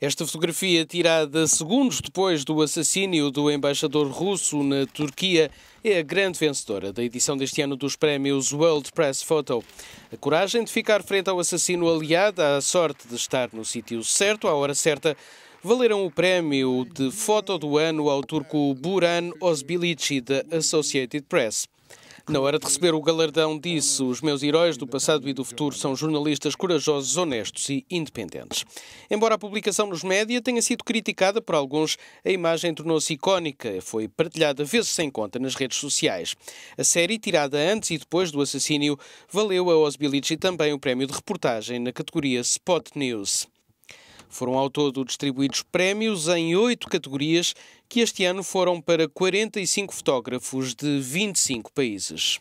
Esta fotografia, tirada segundos depois do assassínio do embaixador russo na Turquia, é a grande vencedora da edição deste ano dos prémios World Press Photo. A coragem de ficar frente ao assassino aliada à sorte de estar no sítio certo, à hora certa, valeram o prémio de foto do ano ao turco Buran Ozbilici da Associated Press. Na hora de receber o galardão, disse: Os meus heróis do passado e do futuro são jornalistas corajosos, honestos e independentes. Embora a publicação nos média tenha sido criticada por alguns, a imagem tornou-se icónica e foi partilhada vezes sem conta nas redes sociais. A série, tirada antes e depois do assassínio, valeu a Osbilici também o prémio de reportagem na categoria Spot News. Foram ao todo distribuídos prémios em oito categorias, que este ano foram para 45 fotógrafos de 25 países.